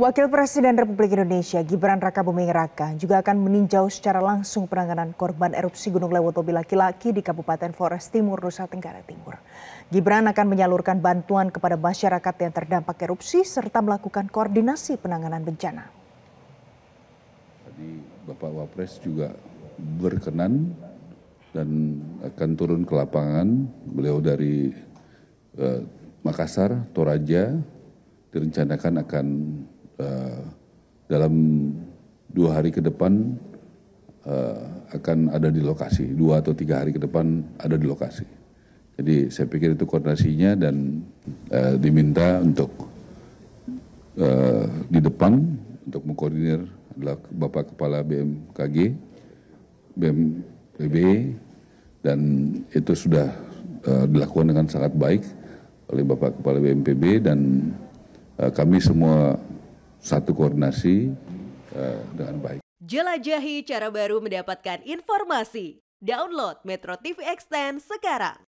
Wakil Presiden Republik Indonesia Gibran Raka Buming Raka juga akan meninjau secara langsung penanganan korban erupsi Gunung Tobi laki-laki di Kabupaten Flores Timur, Nusa Tenggara Timur. Gibran akan menyalurkan bantuan kepada masyarakat yang terdampak erupsi serta melakukan koordinasi penanganan bencana. Tadi Bapak Wapres juga berkenan dan akan turun ke lapangan. Beliau dari eh, Makassar, Toraja, direncanakan akan dalam dua hari ke depan eh, akan ada di lokasi, dua atau tiga hari ke depan ada di lokasi. Jadi saya pikir itu koordinasinya dan eh, diminta untuk eh, di depan untuk mengkoordinir adalah Bapak Kepala BMKG, BMPB, dan itu sudah uh, dilakukan dengan sangat baik oleh Bapak Kepala BMPB dan uh, kami semua satu koordinasi uh, dengan baik. Jelajahi cara baru mendapatkan informasi. Download Metro TV Extend sekarang.